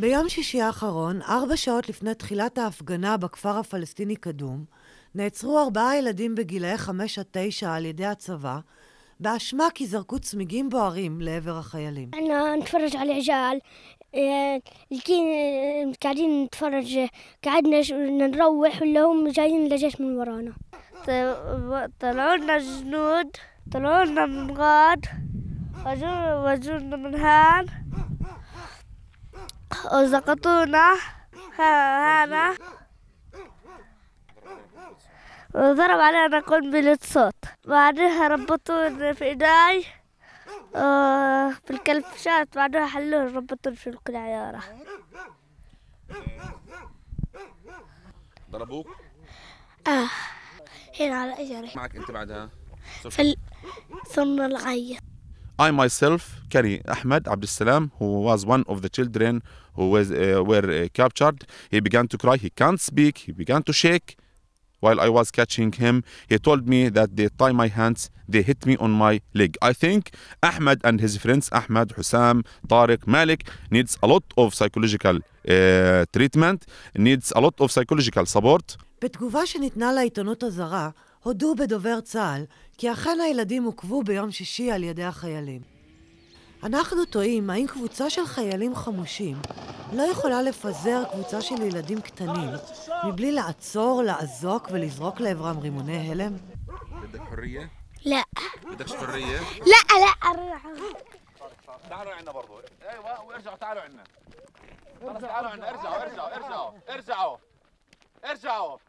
ביום שישי האחרון, ארבע שעות לפני תחילת ההפגנה בכפר הפלסטיני קדום, נעצרו ארבעה ילדים בגילאי חמש עד תשע על ידי הצבא, באשמה כי זרקו צמיגים בוערים לעבר החיילים. אני נתפרש על طلعوا لنا الجنود طلعوا لنا من غاد وجونا من هان وزقطونا هنا وضرب علينا قنبلة صوت بعدها ربطونا في ايداي آه، في الكلفشات بعدها حلوه ربطونا في كل عيارة ضربوك؟ اه هنا على اجري معك انت بعدها؟ ثم العيط I myself carry Ahmed Salam, who was one of the children who was, uh, were uh, captured. He began to cry. He can't speak. He began to shake. While I was catching him, he told me that they tie my hands, they hit me on my leg. I think Ahmed and his friends, Ahmed, Hussam, Tariq, Malik, needs a lot of psychological uh, treatment, needs a lot of psychological support. בתגובה שניתנה לעיתונות הזרה, הודו בדובר צה"ל כי אכן הילדים עוכבו ביום שישי על ידי החיילים. אנחנו תוהים האם קבוצה של חיילים חמושים לא יכולה לפזר קבוצה של ילדים קטנים מבלי לעצור, לאזוק ולזרוק לעברם רימוני הלם? لا بدكش حرية؟ ארזעו, ארזעו, ארזעו, ארזעו, ארזעו, ארזעו,